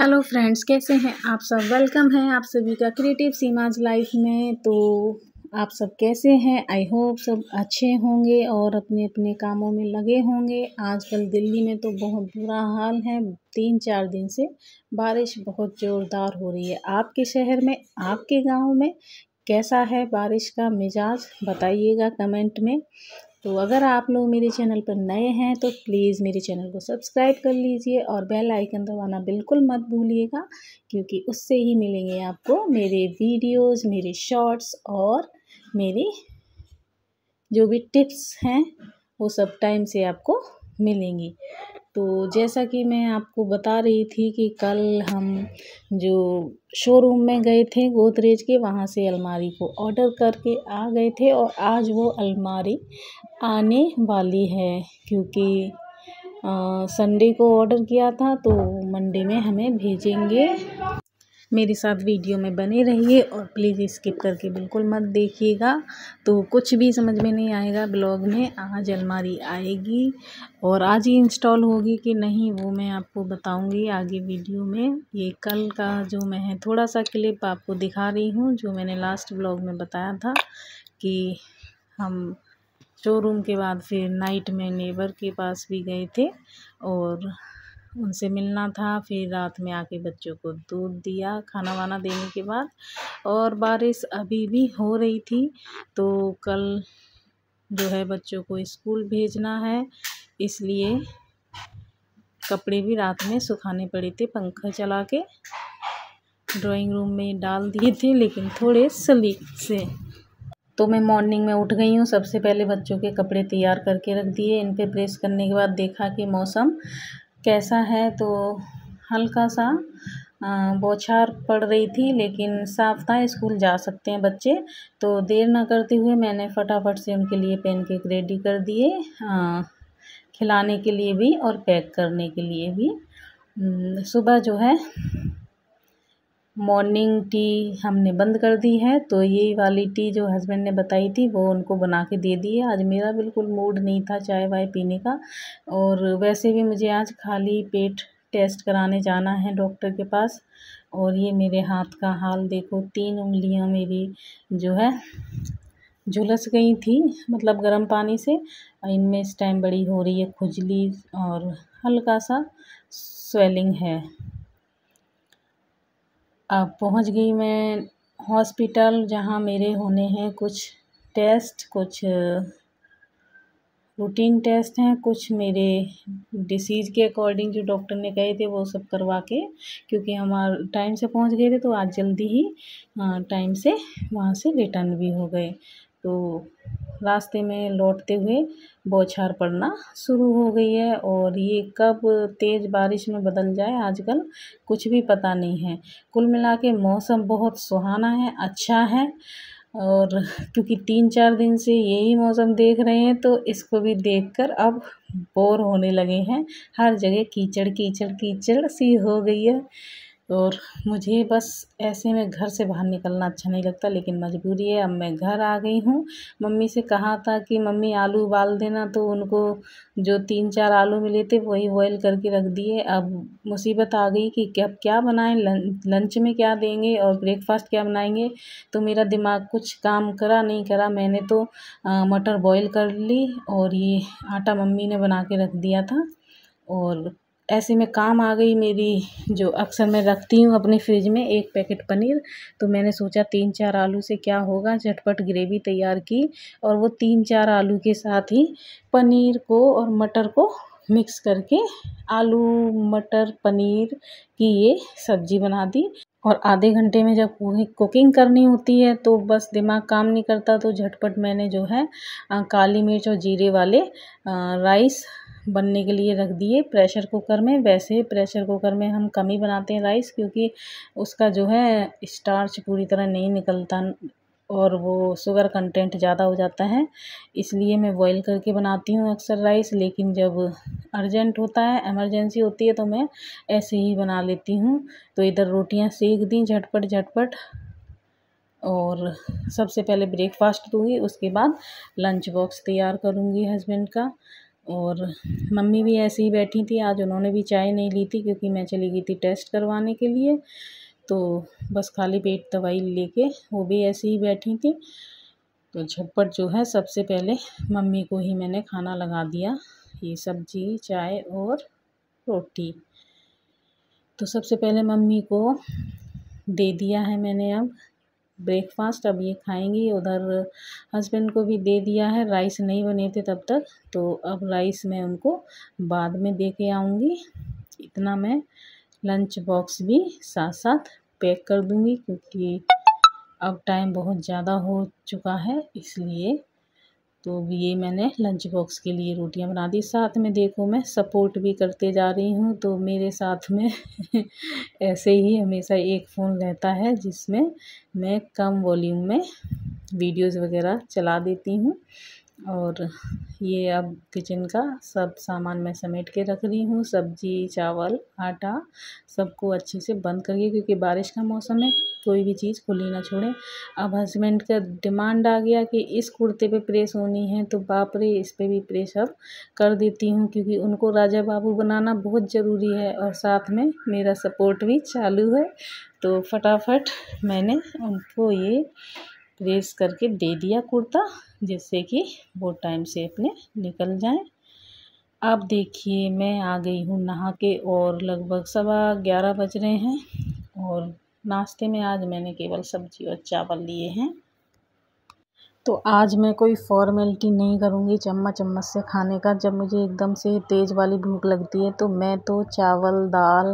hello friends कैसे हैं आप सब वेलकम है आप सभी का क्रिएटिव सीमाज लाइफ में तो आप सब कैसे हैं आई होप सब अच्छे होंगे और अपने अपने कामों में लगे होंगे आजकल दिल्ली में तो बहुत बुरा हाल है तीन चार दिन से बारिश बहुत ज़ोरदार हो रही है आपके शहर में आपके गांव में कैसा है बारिश का मिजाज बताइएगा कमेंट में तो अगर आप लोग मेरे चैनल पर नए हैं तो प्लीज़ मेरे चैनल को सब्सक्राइब कर लीजिए और बेल आइकन दबाना बिल्कुल मत भूलिएगा क्योंकि उससे ही मिलेंगे आपको मेरे वीडियोस मेरे शॉर्ट्स और मेरी जो भी टिप्स हैं वो सब टाइम से आपको मिलेंगी तो जैसा कि मैं आपको बता रही थी कि कल हम जो शोरूम में गए थे गोदरेज के वहाँ से अलमारी को ऑर्डर करके आ गए थे और आज वो अलमारी आने वाली है क्योंकि संडे को ऑर्डर किया था तो मंडे में हमें भेजेंगे मेरे साथ वीडियो में बने रहिए और प्लीज़ स्किप करके बिल्कुल मत देखिएगा तो कुछ भी समझ में नहीं आएगा ब्लॉग में आज अलमारी आएगी और आज ही इंस्टॉल होगी कि नहीं वो मैं आपको बताऊंगी आगे वीडियो में ये कल का जो मैं थोड़ा सा क्लिप आपको दिखा रही हूँ जो मैंने लास्ट ब्लॉग में बताया था कि हम शोरूम के बाद फिर नाइट में नेबर के पास भी गए थे और उनसे मिलना था फिर रात में आके बच्चों को दूध दिया खाना वाना देने के बाद और बारिश अभी भी हो रही थी तो कल जो है बच्चों को स्कूल भेजना है इसलिए कपड़े भी रात में सुखाने पड़े थे पंखा चला के ड्राइंग रूम में डाल दिए थे लेकिन थोड़े सलीक से तो मैं मॉर्निंग में उठ गई हूँ सबसे पहले बच्चों के कपड़े तैयार करके रख दिए इन पर प्रेस करने के बाद देखा कि मौसम कैसा है तो हल्का सा बौछार पड़ रही थी लेकिन साफ था स्कूल जा सकते हैं बच्चे तो देर ना करते हुए मैंने फटाफट से उनके लिए पेन केक रेडी कर दिए खिलाने के लिए भी और पैक करने के लिए भी सुबह जो है मॉर्निंग टी हमने बंद कर दी है तो ये वाली टी जो हस्बैंड ने बताई थी वो उनको बना के दे दी है आज मेरा बिल्कुल मूड नहीं था चाय वाय पीने का और वैसे भी मुझे आज खाली पेट टेस्ट कराने जाना है डॉक्टर के पास और ये मेरे हाथ का हाल देखो तीन उंगलियां मेरी जो है झुलस गई थी मतलब गर्म पानी से इनमें इस टाइम बड़ी हो रही है खुजली और हल्का सा स्वेलिंग है अब पहुँच गई मैं हॉस्पिटल जहाँ मेरे होने हैं कुछ टेस्ट कुछ रूटीन टेस्ट हैं कुछ मेरे डिसीज़ के अकॉर्डिंग जो डॉक्टर ने कहे थे वो सब करवा के क्योंकि हम टाइम से पहुंच गए थे तो आज जल्दी ही टाइम से वहाँ से रिटर्न भी हो गए तो रास्ते में लौटते हुए बौछार पड़ना शुरू हो गई है और ये कब तेज़ बारिश में बदल जाए आजकल कुछ भी पता नहीं है कुल मिला के मौसम बहुत सुहाना है अच्छा है और क्योंकि तीन चार दिन से यही मौसम देख रहे हैं तो इसको भी देखकर अब बोर होने लगे हैं हर जगह कीचड़ कीचड़ कीचड़ सी हो गई है और मुझे बस ऐसे में घर से बाहर निकलना अच्छा नहीं लगता लेकिन मजबूरी है अब मैं घर आ गई हूँ मम्मी से कहा था कि मम्मी आलू उबाल देना तो उनको जो तीन चार आलू मिले थे वही बॉयल करके रख दिए अब मुसीबत आ गई कि क्या क्या बनाएं लंच में क्या देंगे और ब्रेकफास्ट क्या बनाएंगे तो मेरा दिमाग कुछ काम करा नहीं करा मैंने तो मटर बॉयल कर ली और ये आटा मम्मी ने बना के रख दिया था और ऐसे में काम आ गई मेरी जो अक्सर मैं रखती हूँ अपने फ्रिज में एक पैकेट पनीर तो मैंने सोचा तीन चार आलू से क्या होगा झटपट ग्रेवी तैयार की और वो तीन चार आलू के साथ ही पनीर को और मटर को मिक्स करके आलू मटर पनीर की ये सब्जी बना दी और आधे घंटे में जब कुकिंग करनी होती है तो बस दिमाग काम नहीं करता तो झटपट मैंने जो है काली मिर्च और जीरे वाले राइस बनने के लिए रख दिए प्रेशर कुकर में वैसे प्रेशर कुकर में हम कम ही बनाते हैं राइस क्योंकि उसका जो है स्टार्च पूरी तरह नहीं निकलता और वो शुगर कंटेंट ज़्यादा हो जाता है इसलिए मैं बॉईल करके बनाती हूँ अक्सर राइस लेकिन जब अर्जेंट होता है एमरजेंसी होती है तो मैं ऐसे ही बना लेती हूँ तो इधर रोटियाँ सेक दी झटपट झटपट और सबसे पहले ब्रेकफास्ट दूँगी उसके बाद लंच बॉक्स तैयार करूँगी हस्बैंड का और मम्मी भी ऐसे ही बैठी थी आज उन्होंने भी चाय नहीं ली थी क्योंकि मैं चली गई थी टेस्ट करवाने के लिए तो बस खाली पेट दवाई लेके वो भी ऐसे ही बैठी थी तो झटपट जो है सबसे पहले मम्मी को ही मैंने खाना लगा दिया ये सब्जी चाय और रोटी तो सबसे पहले मम्मी को दे दिया है मैंने अब ब्रेकफास्ट अब ये खाएंगी उधर हस्बैंड को भी दे दिया है राइस नहीं बने थे तब तक तो अब राइस मैं उनको बाद में दे के आऊँगी इतना मैं लंच बॉक्स भी साथ साथ पैक कर दूँगी क्योंकि अब टाइम बहुत ज़्यादा हो चुका है इसलिए तो ये मैंने लंच बॉक्स के लिए रोटियां बना दी साथ में देखो मैं सपोर्ट भी करते जा रही हूँ तो मेरे साथ में ऐसे ही हमेशा एक फ़ोन रहता है जिसमें मैं कम वॉल्यूम में वीडियोस वगैरह चला देती हूँ और ये अब किचन का सब सामान मैं समेट के रख रही हूँ सब्जी चावल आटा सबको अच्छे से बंद करिए क्योंकि बारिश का मौसम है कोई भी चीज़ खुली ना छोड़ें अब हस्बैंड का डिमांड आ गया कि इस कुर्ते पे प्रेस होनी है तो बाप रे इस पे भी प्रेस अब कर देती हूँ क्योंकि उनको राजा बाबू बनाना बहुत ज़रूरी है और साथ में मेरा सपोर्ट भी चालू है तो फटाफट मैंने उनको ये प्रेस करके दे दिया कुर्ता जिससे कि वो टाइम से अपने निकल जाए आप देखिए मैं आ गई हूँ नहा के और लगभग सवा ग्यारह बज रहे हैं और नाश्ते में आज मैंने केवल सब्जी और चावल लिए हैं तो आज मैं कोई फॉर्मेलिटी नहीं करूँगी चम्मच चम्मच से खाने का जब मुझे एकदम से तेज़ वाली भूख लगती है तो मैं तो चावल दाल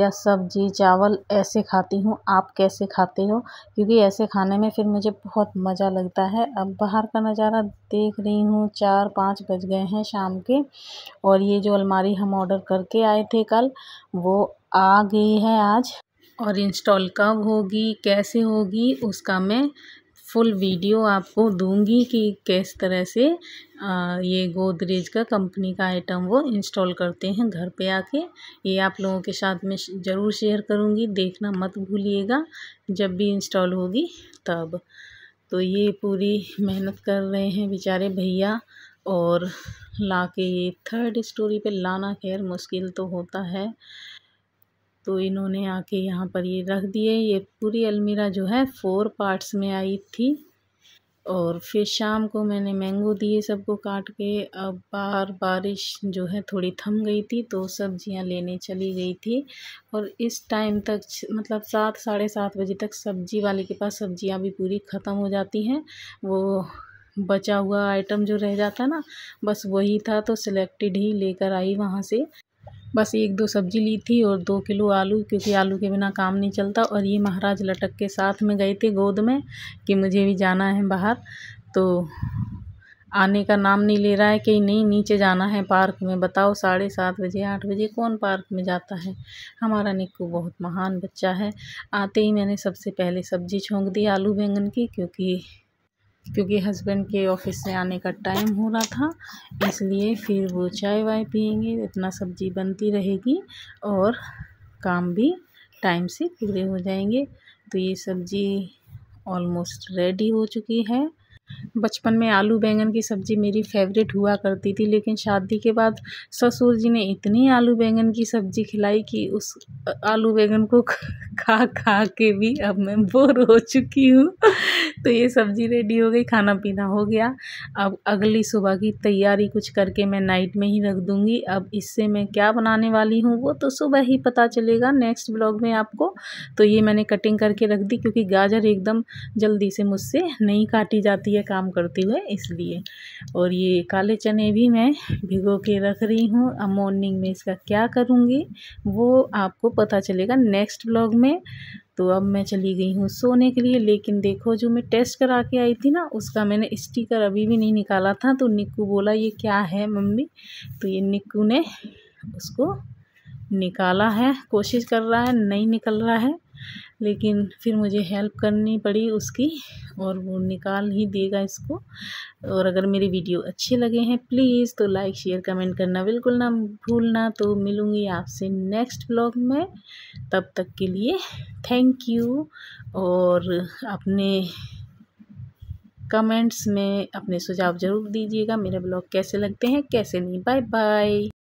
या सब्जी चावल ऐसे खाती हूँ आप कैसे खाते हो क्योंकि ऐसे खाने में फिर मुझे बहुत मज़ा लगता है अब बाहर का नज़ारा देख रही हूँ चार पाँच बज गए हैं शाम के और ये जो अलमारी हम ऑर्डर करके आए थे कल वो आ गई है आज और इंस्टॉल कब होगी कैसे होगी उसका मैं फुल वीडियो आपको दूंगी कि किस तरह से ये गोदरेज का कंपनी का आइटम वो इंस्टॉल करते हैं घर पे आके ये आप लोगों के साथ में ज़रूर शेयर करूँगी देखना मत भूलिएगा जब भी इंस्टॉल होगी तब तो ये पूरी मेहनत कर रहे हैं बेचारे भैया और ला के ये थर्ड स्टोरी पे लाना खैर मुश्किल तो होता है तो इन्होंने आके यहाँ पर ये रख दिए ये पूरी अलमीरा जो है फोर पार्ट्स में आई थी और फिर शाम को मैंने मैंगो दिए सबको काट के अब बार बारिश जो है थोड़ी थम गई थी तो सब्जियां लेने चली गई थी और इस टाइम तक मतलब सात साढ़े सात बजे तक सब्जी वाले के पास सब्जियां भी पूरी ख़त्म हो जाती हैं वो बचा हुआ आइटम जो रह जाता ना बस वही था तो सिलेक्टेड ही लेकर आई वहाँ से बस एक दो सब्ज़ी ली थी और दो किलो आलू क्योंकि आलू के बिना काम नहीं चलता और ये महाराज लटक के साथ में गए थे गोद में कि मुझे भी जाना है बाहर तो आने का नाम नहीं ले रहा है कि नहीं नीचे जाना है पार्क में बताओ साढ़े सात बजे आठ बजे कौन पार्क में जाता है हमारा निक्कू बहुत महान बच्चा है आते ही मैंने सबसे पहले सब्ज़ी छोंक दी आलू बैंगन की क्योंकि क्योंकि हस्बैंड के ऑफिस से आने का टाइम हो रहा था इसलिए फिर वो चाय वाय पियेंगे इतना सब्ज़ी बनती रहेगी और काम भी टाइम से पूरे हो जाएंगे तो ये सब्ज़ी ऑलमोस्ट रेडी हो चुकी है बचपन में आलू बैंगन की सब्ज़ी मेरी फ़ेवरेट हुआ करती थी लेकिन शादी के बाद ससुर जी ने इतनी आलू बैंगन की सब्ज़ी खिलाई कि उस आलू बैंगन को खा खा के भी अब मैं बोर हो चुकी हूँ तो ये सब्ज़ी रेडी हो गई खाना पीना हो गया अब अगली सुबह की तैयारी कुछ करके मैं नाइट में ही रख दूँगी अब इससे मैं क्या बनाने वाली हूँ वो तो सुबह ही पता चलेगा नेक्स्ट ब्लॉग में आपको तो ये मैंने कटिंग करके रख दी क्योंकि गाजर एकदम जल्दी से मुझसे नहीं काटी जाती है है काम करते हुए इसलिए और ये काले चने भी मैं भिगो के रख रही हूँ अब मॉर्निंग में इसका क्या करूँगी वो आपको पता चलेगा नेक्स्ट ब्लॉग में तो अब मैं चली गई हूँ सोने के लिए लेकिन देखो जो मैं टेस्ट करा के आई थी ना उसका मैंने स्टिकर अभी भी नहीं निकाला था तो निक्कू बोला ये क्या है मम्मी तो ये निक्कू ने उसको निकाला है कोशिश कर रहा है नहीं निकल रहा है लेकिन फिर मुझे हेल्प करनी पड़ी उसकी और वो निकाल ही देगा इसको और अगर मेरी वीडियो अच्छे लगे हैं प्लीज़ तो लाइक शेयर कमेंट करना बिल्कुल ना भूलना तो मिलूँगी आपसे नेक्स्ट ब्लॉग में तब तक के लिए थैंक यू और अपने कमेंट्स में अपने सुझाव ज़रूर दीजिएगा मेरा ब्लॉग कैसे लगते हैं कैसे नहीं बाय बाय